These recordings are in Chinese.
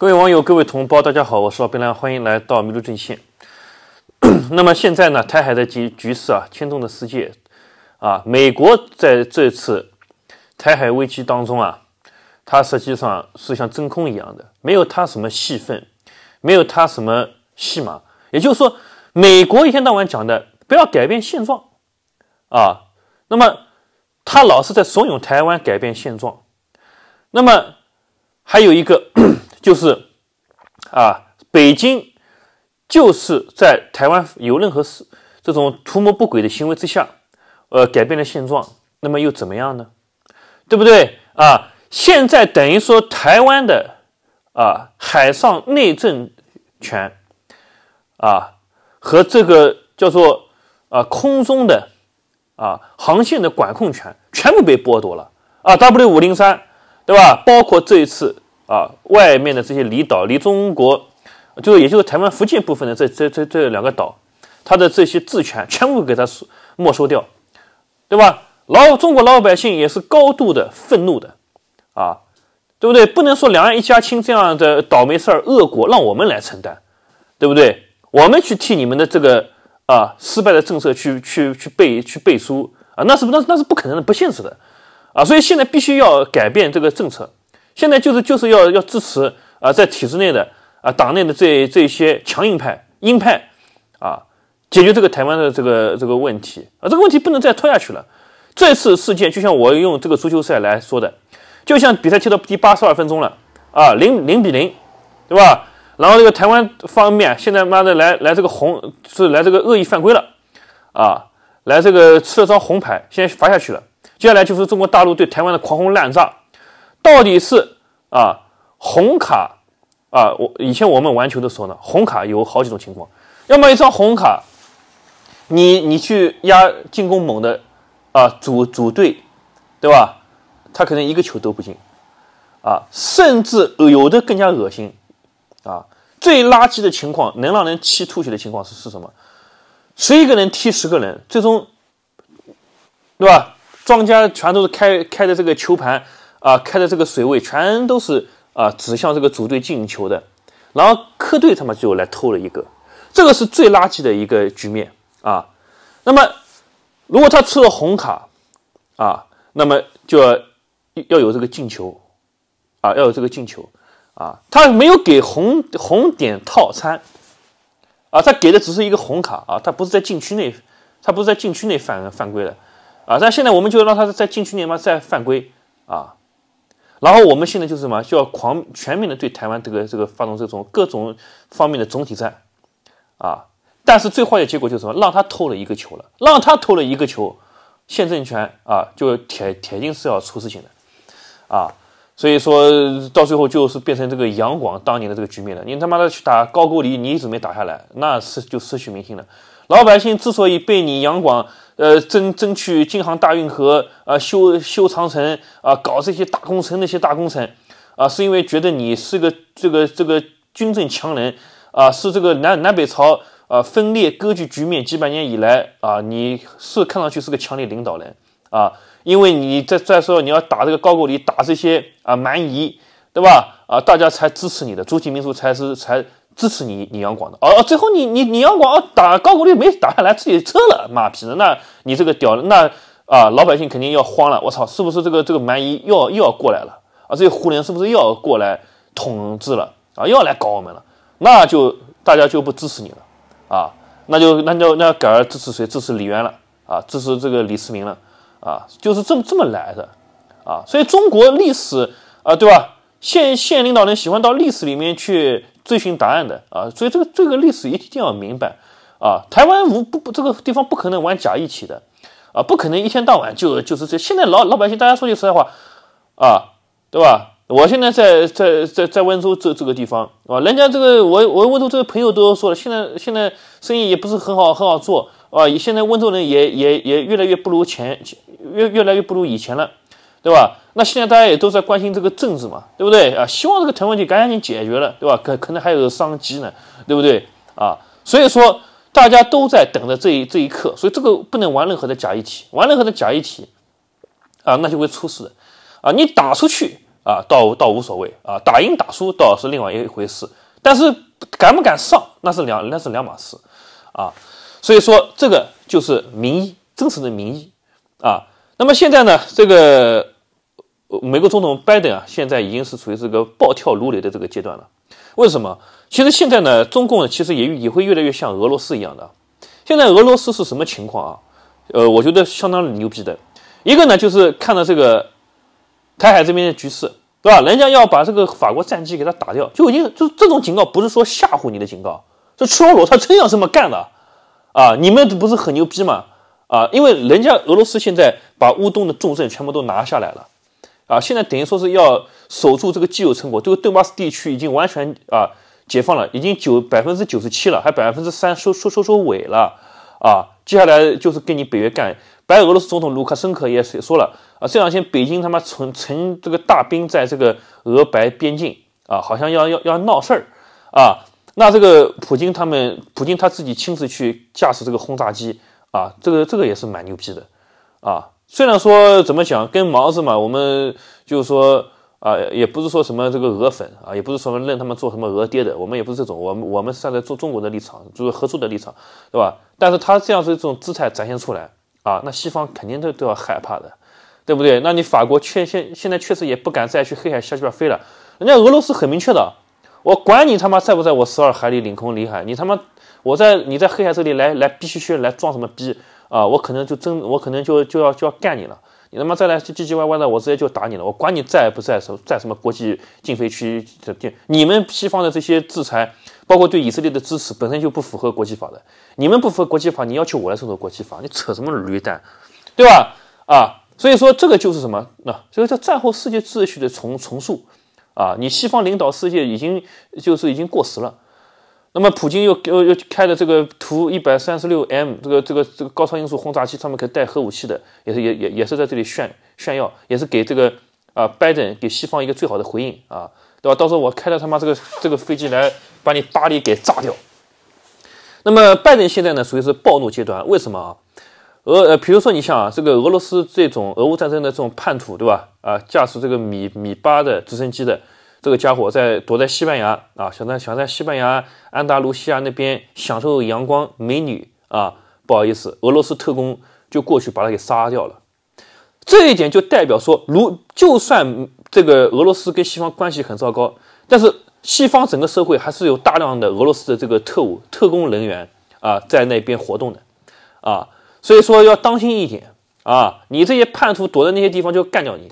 各位网友，各位同胞，大家好，我是老贝拉，欢迎来到迷路阵线。那么现在呢，台海的局局势啊牵动着世界啊。美国在这次台海危机当中啊，它实际上是像真空一样的，没有它什么戏份，没有它什么戏码。也就是说，美国一天到晚讲的不要改变现状啊，那么他老是在怂恿台湾改变现状。那么还有一个。就是啊，北京就是在台湾有任何事这种图谋不轨的行为之下，呃，改变了现状，那么又怎么样呢？对不对啊？现在等于说台湾的啊海上内政权啊和这个叫做啊空中的啊航线的管控权全部被剥夺了啊。W 五零三对吧？包括这一次。啊，外面的这些离岛，离中国，就也就是台湾福建部分的这这这这两个岛，它的这些治权全部给它没收掉，对吧？老中国老百姓也是高度的愤怒的，啊，对不对？不能说两岸一家亲这样的倒霉事儿恶果让我们来承担，对不对？我们去替你们的这个啊失败的政策去去去背去背书啊，那是不那那是不可能的不现实的啊，所以现在必须要改变这个政策。现在就是就是要要支持啊，在体制内的啊党内的这这些强硬派、鹰派啊，解决这个台湾的这个这个问题啊，这个问题不能再拖下去了。这次事件就像我用这个足球赛来说的，就像比赛踢到第八十二分钟了啊，零零比零，对吧？然后这个台湾方面现在妈的来来这个红是来这个恶意犯规了啊，来这个吃了张红牌，现在罚下去了。接下来就是中国大陆对台湾的狂轰滥炸。到底是啊红卡啊！我以前我们玩球的时候呢，红卡有好几种情况，要么一张红卡，你你去压进攻猛的啊组组队，对吧？他可能一个球都不进啊，甚至有的更加恶心啊！最垃圾的情况，能让人气吐血的情况是是什么？十一个人踢十个人，最终对吧？庄家全都是开开的这个球盘。啊，开的这个水位全都是啊，指向这个主队进球的，然后客队他妈就来偷了一个，这个是最垃圾的一个局面啊。那么如果他出了红卡啊，那么就要要有这个进球啊，要有这个进球啊。他没有给红红点套餐啊，他给的只是一个红卡啊，他不是在禁区内，他不是在禁区内犯犯规的啊。但现在我们就让他在禁区内嘛再犯规啊。然后我们现在就是什么，就要狂全面的对台湾这个这个发动这种各种方面的总体战，啊！但是最坏的结果就是什么，让他偷了一个球了，让他偷了一个球，现政权啊，就铁铁定是要出事情的，啊！所以说到最后就是变成这个杨广当年的这个局面了。你他妈的去打高句丽，你一直没打下来，那是就失去民心了。老百姓之所以被你杨广，呃，争争取京杭大运河，啊，修修长城，啊，搞这些大工程，那些大工程，啊，是因为觉得你是个这个这个军政强人，啊，是这个南南北朝啊分裂割据局面几百年以来，啊，你是看上去是个强力领导人，啊，因为你在再说你要打这个高句丽，打这些啊蛮夷，对吧？啊，大家才支持你的，朱集民族才是才。支持你，你杨广的哦，最后你你你杨广哦打高句丽没打下来，自己撤了，妈逼的，那你这个屌，那啊老百姓肯定要慌了，我操，是不是这个这个蛮夷又要又要过来了啊？这胡人是不是又要过来统治了啊？又要来搞我们了？那就大家就不支持你了啊？那就那就那改而支持谁？支持李渊了啊？支持这个李世民了啊？就是这么这么来的啊？所以中国历史啊，对吧？县县领导人喜欢到历史里面去追寻答案的啊，所以这个这个历史一定要明白啊。台湾无不不这个地方不可能玩假一起的啊，不可能一天到晚就就是这。现在老老百姓大家说句实在话啊，对吧？我现在在在在在温州这这个地方啊，人家这个我我温州这个朋友都说了，现在现在生意也不是很好很好做啊。现在温州人也也也越来越不如前，越越来越不如以前了。对吧？那现在大家也都在关心这个政治嘛，对不对啊？希望这个台湾问题赶紧解决了，对吧？可可能还有商机呢，对不对啊？所以说大家都在等着这一这一刻，所以这个不能玩任何的假议题，玩任何的假议题，啊，那就会出事的，啊，你打出去啊，倒倒无所谓啊，打赢打输倒是另外一一回事，但是敢不敢上那是两那是两码事，啊，所以说这个就是民意真实的民意，啊。那么现在呢，这个美国总统拜登啊，现在已经是处于这个暴跳如雷的这个阶段了。为什么？其实现在呢，中共其实也也会越来越像俄罗斯一样的。现在俄罗斯是什么情况啊？呃，我觉得相当牛逼的。一个呢，就是看到这个台海这边的局势，对吧？人家要把这个法国战机给他打掉，就已经就这种警告，不是说吓唬你的警告，这裸裸他真要这么干的啊！你们不是很牛逼吗？啊，因为人家俄罗斯现在把乌东的重镇全部都拿下来了，啊，现在等于说是要守住这个既有成果，这个顿巴斯地区已经完全啊解放了，已经九百分之九十七了，还百分之三收收收收尾了，啊，接下来就是跟你北约干。白俄罗斯总统卢卡申科也也说了，啊，这两天北京他妈存存这个大兵在这个俄白边境啊，好像要要要闹事儿，啊，那这个普京他们，普京他自己亲自去驾驶这个轰炸机。啊，这个这个也是蛮牛逼的，啊，虽然说怎么讲，跟毛子嘛，我们就是说啊，也不是说什么这个俄粉啊，也不是说任他们做什么俄爹的，我们也不是这种，我们我们站在做中国的立场，就是合作的立场，对吧？但是他这样一种姿态展现出来，啊，那西方肯定都都要害怕的，对不对？那你法国确现现在确实也不敢再去黑海瞎鸡巴飞了，人家俄罗斯很明确的，我管你他妈在不在我十二海里领空领海，你他妈！我在你在黑海这里来来必须去来装什么逼啊！我可能就真我可能就就要就要干你了！你他妈再来唧唧歪歪的，我直接就打你了！我管你在不在什在什么国际禁飞区的地，你们西方的这些制裁，包括对以色列的支持，本身就不符合国际法的。你们不符合国际法，你要求我来遵守国际法，你扯什么驴蛋，对吧？啊，所以说这个就是什么？那所以说战后世界秩序的重重塑啊！你西方领导世界已经就是已经过时了。那么普京又又又开的这个图一百三十六 M 这个这个这个高超音速轰炸机，上面可以带核武器的，也是也也也是在这里炫炫耀，也是给这个啊拜登给西方一个最好的回应啊，对吧？到时候我开着他妈这个这个飞机来把你巴黎给炸掉。那么拜登现在呢，属于是暴怒阶段，为什么啊？俄呃，比如说你像啊，这个俄罗斯这种俄乌战争的这种叛徒，对吧？啊，驾驶这个米米八的直升机的。这个家伙在躲在西班牙啊，想在想在西班牙安达卢西亚那边享受阳光、美女啊！不好意思，俄罗斯特工就过去把他给杀掉了。这一点就代表说，如就算这个俄罗斯跟西方关系很糟糕，但是西方整个社会还是有大量的俄罗斯的这个特务、特工人员啊，在那边活动的啊，所以说要当心一点啊！你这些叛徒躲在那些地方，就干掉你。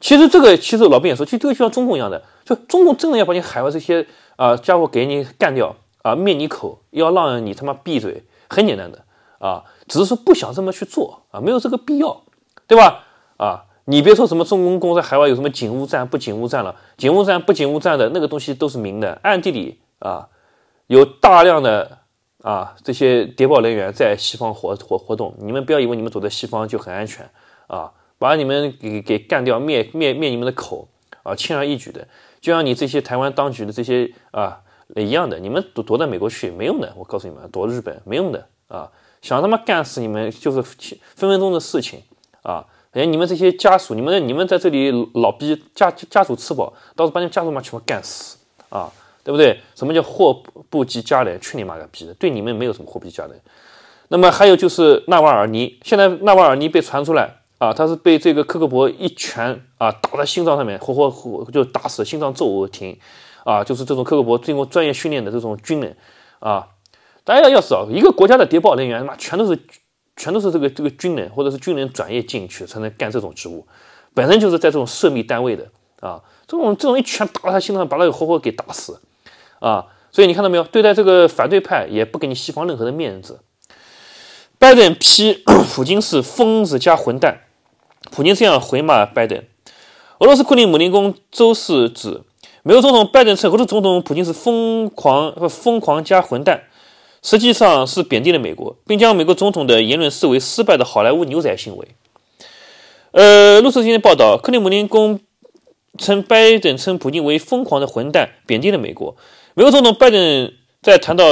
其实这个其实老毕也说，其实就像中共一样的。就中共真的要把你海外这些啊家伙给你干掉啊灭你口，要让你他妈闭嘴，很简单的啊，只是说不想这么去做啊，没有这个必要，对吧？啊，你别说什么中共公在海外有什么警务站不警务站了，警务站不警务站的那个东西都是明的，暗地里啊有大量的啊这些谍报人员在西方活活活动，你们不要以为你们躲在西方就很安全啊，把你们给给干掉灭灭灭你们的口啊，轻而易举的。就像你这些台湾当局的这些啊一样的，你们躲躲在美国去没用的，我告诉你们，躲日本没用的啊，想他妈干死你们就是分分钟的事情啊！哎，你们这些家属，你们你们在这里老逼家家属吃饱，到时候把你家属嘛全部干死啊，对不对？什么叫祸不及家人？去你妈个逼的，对你们没有什么祸不及家人。那么还有就是纳瓦尔尼，现在纳瓦尔尼被传出来。啊，他是被这个克格勃一拳啊打在心脏上面，活活活就打死，心脏骤停。啊，就是这种克格勃经过专业训练的这种军人，啊，大家要要知道，一个国家的谍报人员那全都是全都是这个这个军人，或者是军人转业进去才能干这种职务，本身就是在这种涉密单位的啊，这种这种一拳打到他心脏，把那个活活给打死。啊，所以你看到没有，对待这个反对派也不给你西方任何的面子。拜登批 普京是疯子加混蛋。普京这样回骂拜登：俄罗斯克里姆林宫周四指，美国总统拜登称俄罗斯总统普京是“疯狂、疯狂加混蛋”，实际上是贬低了美国，并将美国总统的言论视为失败的好莱坞牛仔行为。呃，路透社报道，克里姆林宫称拜登称普京为“疯狂的混蛋”，贬低了美国。美国总统拜登在谈到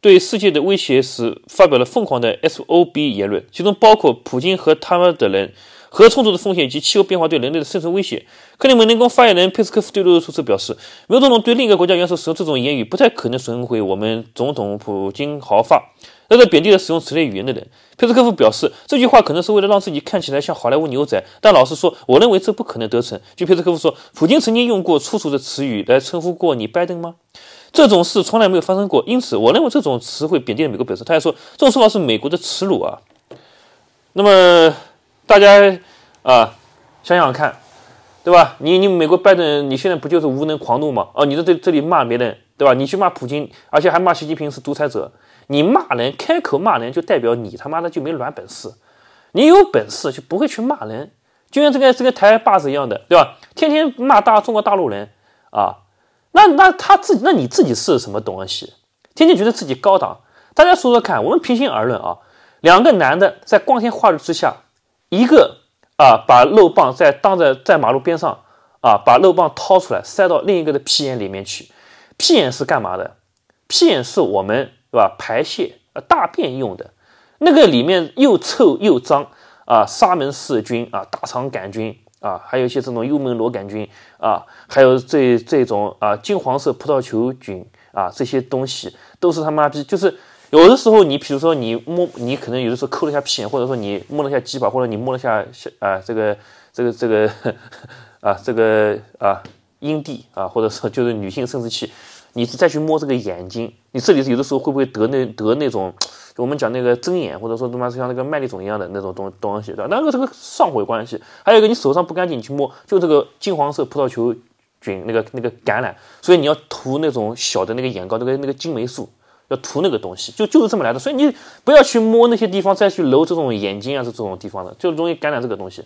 对世界的威胁时，发表了疯狂的 S O B 言论，其中包括普京和他的人。核冲突的风险以及气候变化对人类的生存威胁。克里姆林宫发言人佩斯科夫对路透社表示：“美国总统对另一个国家元首使用这种言语，不太可能损毁我们总统普京毫发。”那在贬低了使用此类语言的人。佩斯科夫表示：“这句话可能是为了让自己看起来像好莱坞牛仔，但老实说，我认为这不可能得逞。”据佩斯科夫说，普京曾经用过粗俗的词语来称呼过你拜登吗？这种事从来没有发生过，因此我认为这种词汇贬低了美国本身。他还说：“这种说法是美国的耻辱啊！”那么。大家，啊，想想看，对吧？你你美国拜登，你现在不就是无能狂怒吗？哦，你在这这里骂别人，对吧？你去骂普京，而且还骂习近平是独裁者，你骂人，开口骂人就代表你他妈的就没软本事，你有本事就不会去骂人，就像这个这个台霸子一样的，对吧？天天骂大中国大陆人啊，那那他自己那你自己是什么东西？天天觉得自己高档，大家说说看，我们平心而论啊，两个男的在光天化日之下。一个啊，把肉棒在当着在马路边上啊，把肉棒掏出来塞到另一个的屁眼里面去。屁眼是干嘛的？屁眼是我们是吧排泄啊大便用的，那个里面又臭又脏啊，沙门氏菌啊，大肠杆菌啊，还有一些这种幽门螺杆菌啊，还有这这种啊金黄色葡萄球菌啊，这些东西都是他妈逼，就是。有的时候，你比如说你摸，你可能有的时候抠了一下屁眼，或者说你摸了一下鸡巴，或者你摸了一下啊，这个这个这个啊，这个啊阴蒂啊，或者说就是女性生殖器，你再去摸这个眼睛，你这里有的时候会不会得那得那种，我们讲那个针眼，或者说他妈是像那个麦粒肿一样的那种东东西，对吧？那个这个上火关系，还有一个你手上不干净去摸，就这个金黄色葡萄球菌那个那个感染，所以你要涂那种小的那个眼膏，那个那个金霉素。要涂那个东西，就就是这么来的，所以你不要去摸那些地方，再去揉这种眼睛啊，这种地方的就容易感染这个东西。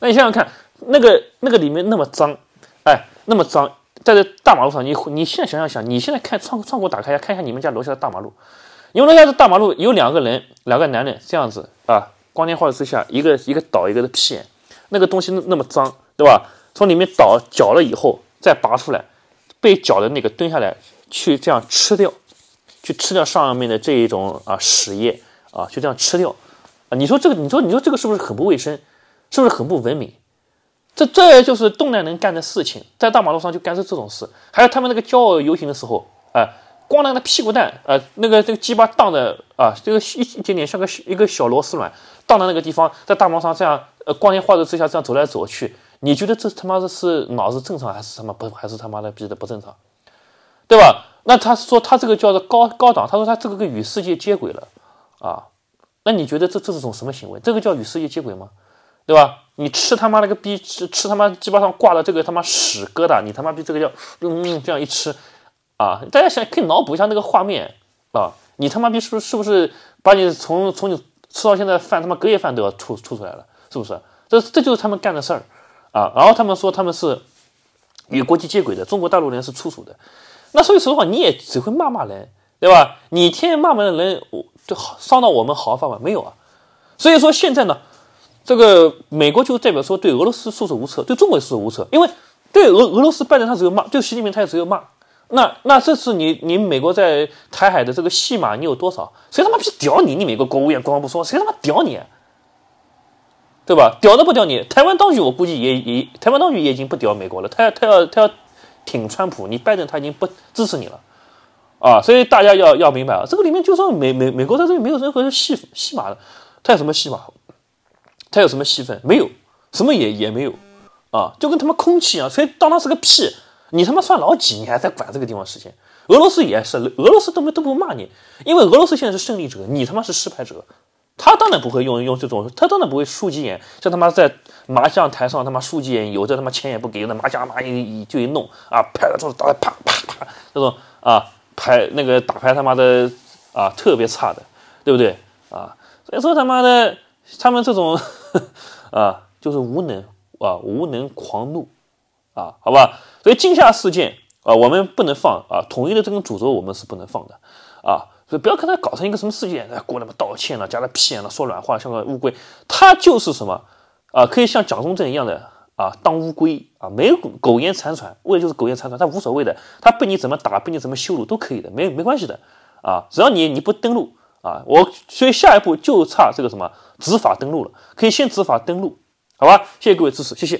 那你想想看，那个那个里面那么脏，哎，那么脏。在这大马路上，你你现在想想想，你现在看窗窗户打开下，看一下你们家楼下的大马路。你们楼下这大马路，有两个人，两个男人这样子啊，光天化日之下，一个一个倒一个的屁，眼，那个东西那么脏，对吧？从里面倒搅了以后再拔出来，被搅的那个蹲下来去这样吃掉。去吃掉上面的这一种啊屎液啊，就这样吃掉啊！你说这个，你说你说这个是不是很不卫生？是不是很不文明？这这就是东南能干的事情，在大马路上就干出这种事。还有他们那个骄傲游行的时候啊，光亮的屁股蛋啊，那个这个鸡巴荡的啊，这个一一点点像个一个小螺丝卵荡的那个地方，在大马路上这样呃光天化日之下这样走来走去，你觉得这他妈的是脑子正常还是他妈不还是他妈的逼的不正常，对吧？那他说他这个叫做高高档，他说他这个跟与世界接轨了，啊，那你觉得这这是种什么行为？这个叫与世界接轨吗？对吧？你吃他妈那个逼吃吃他妈鸡巴上挂的这个他妈屎疙瘩，你他妈逼这个叫嗯这样一吃，啊，大家想可以脑补一下那个画面啊，你他妈逼是不是是不是把你从从你吃到现在饭他妈隔夜饭都要吐吐出来了，是不是？这这就是他们干的事儿啊，然后他们说他们是与国际接轨的，中国大陆人是粗俗的。那说句实话，你也只会骂骂人，对吧？你天天骂骂的人，我好伤到我们毫发吗？没有啊。所以说现在呢，这个美国就代表说对俄罗斯束手无策，对中国束手无策。因为对俄俄罗斯，拜登他只有骂；对习近平，他也只有骂。那那这次你你美国在台海的这个戏码，你有多少？谁他妈逼屌你？你美国国务院官方不说，谁他妈屌你？对吧？屌都不屌你，台湾当局我估计也也台湾当局也已经不屌美国了，他要他要他要。挺川普，你拜登他已经不支持你了，啊，所以大家要要明白啊，这个里面就说美美美国在这里没有任何的戏戏码的，他有什么戏码？他有什么戏份？没有什么也也没有啊，就跟他妈空气一样，所以当他是个屁，你他妈算老几？你还在管这个地方事情？俄罗斯也是，俄罗斯都没都不骂你，因为俄罗斯现在是胜利者，你他妈是失败者。他当然不会用用这种，他当然不会竖鸡眼，这他妈在麻将台上他妈竖鸡眼有，这他妈钱也不给，那麻将嘛一一就一弄啊，拍了桌子打啪啪啪这种啊，牌那个打牌他妈的啊特别差的，对不对啊？所以说他妈的他们这种啊就是无能啊无能狂怒啊，好吧？所以惊吓事件啊我们不能放啊，统一的这种诅咒我们是不能放的啊。就不要看他搞成一个什么事件，过来嘛道歉了，加了屁眼了，说软话，像个乌龟。他就是什么啊，可以像蒋中正一样的啊，当乌龟啊，没有苟延残喘，为的就是苟延残喘。他无所谓的，他被你怎么打，被你怎么羞辱都可以的，没没关系的啊，只要你你不登录啊，我所以下一步就差这个什么执法登录了，可以先执法登录，好吧？谢谢各位支持，谢谢。